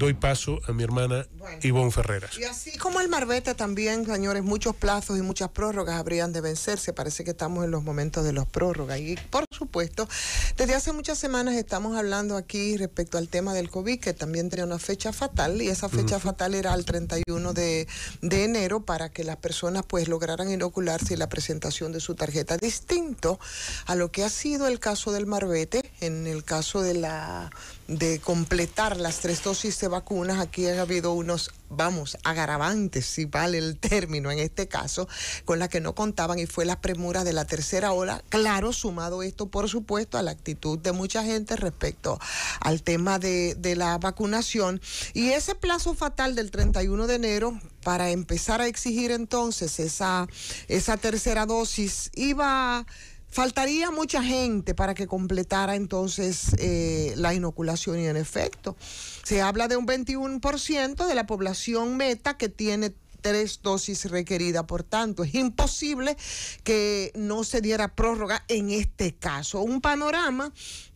doy paso a mi hermana Ivonne Ferreras. Y así como el Marbete también, señores, muchos plazos y muchas prórrogas habrían de vencerse. Parece que estamos en los momentos de las prórrogas. Y por supuesto, desde hace muchas semanas estamos hablando aquí respecto al tema del COVID, que también tenía una fecha fatal, y esa fecha fatal era el 31 de, enero para que las personas pues lograran inocularse y la presentación de su tarjeta. Distinto a lo que ha sido el caso del Marbete, en el caso de la de completar las tres dosis de vacunas, aquí ha habido unos, vamos, agravantes, si vale el término en este caso, con las que no contaban y fue la premura de la tercera ola. Claro, sumado esto, por supuesto, a la actitud de mucha gente respecto al tema de, de la vacunación. Y ese plazo fatal del 31 de enero para empezar a exigir entonces esa, esa tercera dosis iba... Faltaría mucha gente para que completara entonces eh, la inoculación y en efecto, se habla de un 21% de la población meta que tiene tres dosis requeridas. Por tanto, es imposible que no se diera prórroga en este caso. Un panorama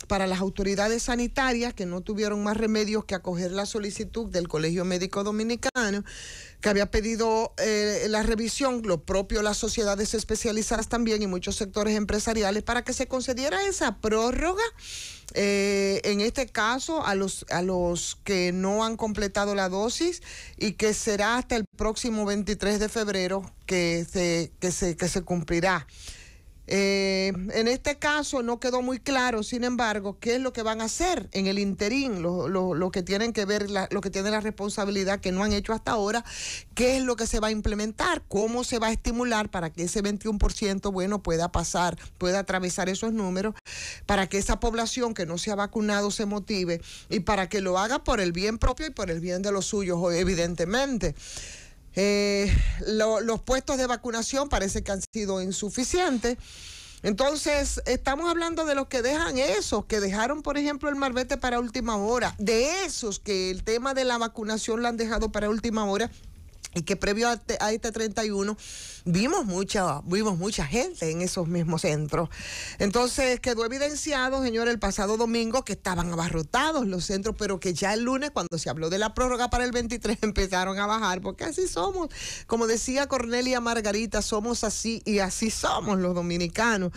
para las autoridades sanitarias que no tuvieron más remedios que acoger la solicitud del Colegio Médico Dominicano, que había pedido eh, la revisión, lo propio las sociedades especializadas también y muchos sectores empresariales, para que se concediera esa prórroga eh, en este caso a los, a los que no han completado la dosis y que será hasta el próximo 23 de febrero que se, que se, que se cumplirá. Eh, en este caso no quedó muy claro, sin embargo, qué es lo que van a hacer en el interín, lo, que tienen que ver, lo que tienen la responsabilidad que no han hecho hasta ahora, qué es lo que se va a implementar, cómo se va a estimular para que ese 21% bueno pueda pasar, pueda atravesar esos números, para que esa población que no se ha vacunado se motive y para que lo haga por el bien propio y por el bien de los suyos, evidentemente. Eh, los puestos de vacunación parece que han sido insuficientes. Entonces, estamos hablando de los que dejan esos, que dejaron, por ejemplo, el marbete para última hora, de esos que el tema de la vacunación lo han dejado para última hora y que previo a, este 31 vimos mucha, vimos mucha gente en esos mismos centros. Entonces quedó evidenciado, señor, el pasado domingo que estaban abarrotados los centros, pero que ya el lunes, cuando se habló de la prórroga para el 23, empezaron a bajar, porque así somos. Como decía Cornelia Margarita, somos así y así somos los dominicanos.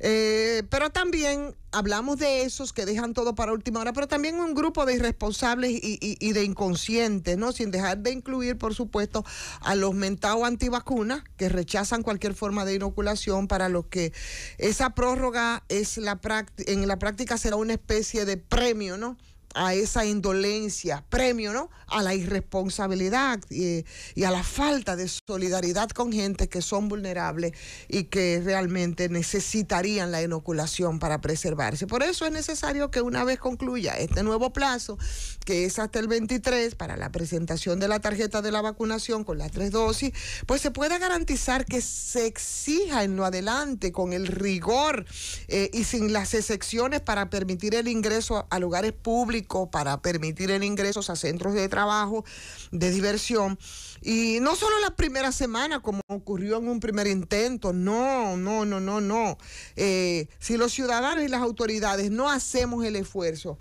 Eh, pero también hablamos de esos que dejan todo para última hora, pero también un grupo de irresponsables y, de inconscientes, ¿no? Sin dejar de incluir, por supuesto, a los mentados antivacunas que rechazan cualquier forma de inoculación, para los que esa prórroga es la en la práctica será una especie de premio, ¿no? a esa indolencia, premio, ¿no? A la irresponsabilidad y, a la falta de solidaridad con gente que son vulnerables y que realmente necesitarían la inoculación para preservarse. Por eso es necesario que una vez concluya este nuevo plazo, que es hasta el 23, para la presentación de la tarjeta de la vacunación con las tres dosis, pues se pueda garantizar que se exija en lo adelante con el rigor eh, y sin las excepciones para permitir el ingreso a lugares públicos para permitir el ingreso a centros de trabajo, de diversión. Y no solo la primera semana, como ocurrió en un primer intento, no, no, no, no, no. Eh, si los ciudadanos y las autoridades no hacemos el esfuerzo,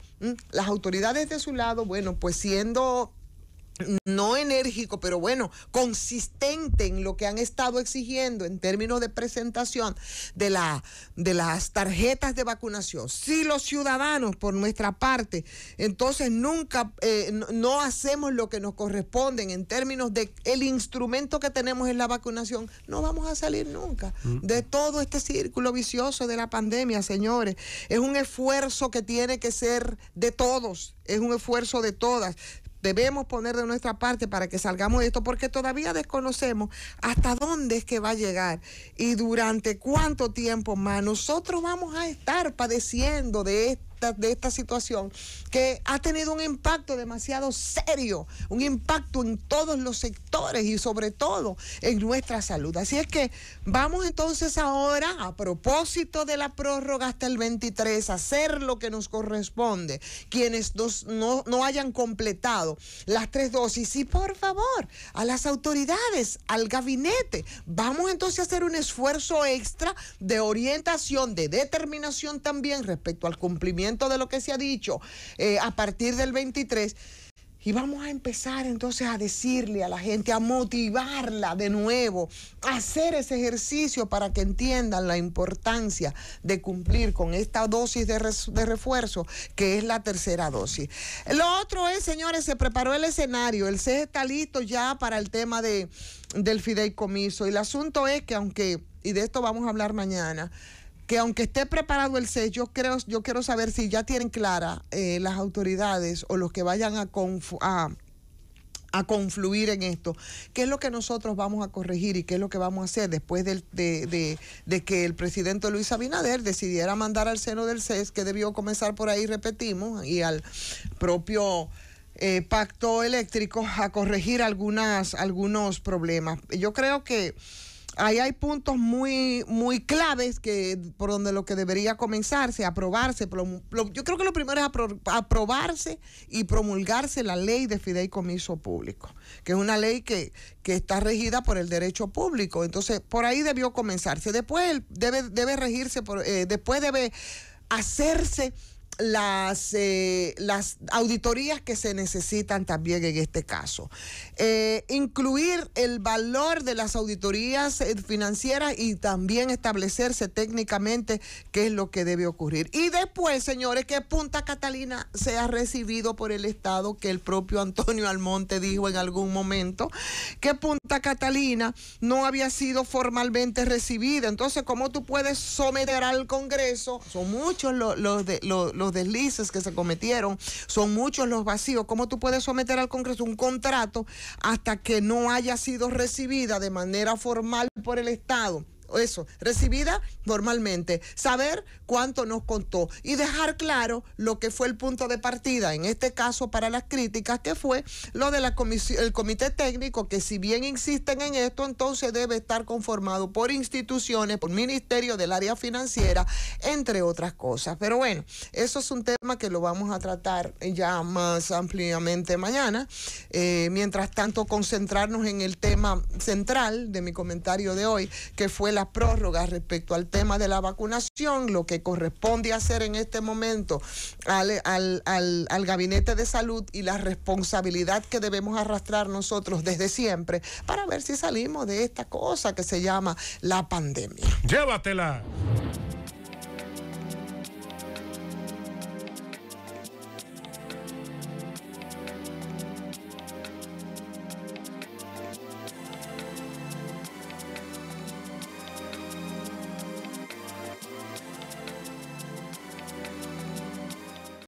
las autoridades de su lado, bueno, pues siendo no enérgico, pero bueno, consistente en lo que han estado exigiendo en términos de presentación de, la, de las tarjetas de vacunación. Si los ciudadanos, por nuestra parte, entonces nunca, eh, no hacemos lo que nos corresponde... en términos de el instrumento que tenemos en la vacunación, no vamos a salir nunca mm. de todo este círculo vicioso de la pandemia, señores. Es un esfuerzo que tiene que ser de todos, es un esfuerzo de todas debemos poner de nuestra parte para que salgamos de esto, porque todavía desconocemos hasta dónde es que va a llegar y durante cuánto tiempo más nosotros vamos a estar padeciendo de esto de esta situación que ha tenido un impacto demasiado serio, un impacto en todos los sectores y sobre todo en nuestra salud. Así es que vamos entonces ahora, a propósito de la prórroga hasta el 23, a hacer lo que nos corresponde, quienes no, no hayan completado las tres dosis. Y por favor, a las autoridades, al gabinete, vamos entonces a hacer un esfuerzo extra de orientación, de determinación también respecto al cumplimiento de lo que se ha dicho eh, a partir del 23. Y vamos a empezar entonces a decirle a la gente, a motivarla de nuevo, a hacer ese ejercicio para que entiendan la importancia de cumplir con esta dosis de, refuerzo, que es la tercera dosis. Lo otro es, señores, se preparó el escenario, el CES está listo ya para el tema de, del fideicomiso. Y el asunto es que aunque, y de esto vamos a hablar mañana, que aunque esté preparado el CES, yo, creo, yo quiero saber si ya tienen clara eh, las autoridades o los que vayan a, a, a, confluir en esto, qué es lo que nosotros vamos a corregir y qué es lo que vamos a hacer después de, que el presidente Luis Abinader decidiera mandar al seno del CES, que debió comenzar por ahí, repetimos, y al propio... Eh, pacto eléctrico a corregir algunas, algunos problemas. Yo creo que ahí hay puntos muy, muy claves que por donde lo que debería comenzarse, aprobarse. yo creo que lo primero es aprobarse y promulgarse la ley de fideicomiso público, que es una ley que, que está regida por el derecho público. Entonces, por ahí debió comenzarse. Después debe, debe regirse, eh, después debe hacerse las, eh, las auditorías que se necesitan también en este caso. Eh, incluir el valor de las auditorías eh, financieras y también establecerse técnicamente qué es lo que debe ocurrir. Y después, señores, que Punta Catalina sea recibido por el Estado, que el propio Antonio Almonte dijo en algún momento, que Punta Catalina no había sido formalmente recibida. Entonces, ¿cómo tú puedes someter al Congreso? Son muchos los los deslices que se cometieron, son muchos los vacíos. ¿Cómo tú puedes someter al Congreso un contrato hasta que no haya sido recibida de manera formal por el Estado? eso, recibida normalmente, saber cuánto nos contó y dejar claro lo que fue el punto de partida, en este caso para las críticas, que fue lo del comité técnico, que si bien insisten en esto, entonces debe estar conformado por instituciones, por ministerio del área financiera, entre otras cosas. Pero bueno, eso es un tema que lo vamos a tratar ya más ampliamente mañana. Eh, mientras tanto, concentrarnos en el tema central de mi comentario de hoy, que fue la las prórrogas respecto al tema de la vacunación, lo que corresponde hacer en este momento al, al, al, gabinete de salud y la responsabilidad que debemos arrastrar nosotros desde siempre para ver si salimos de esta cosa que se llama la pandemia. Llévatela.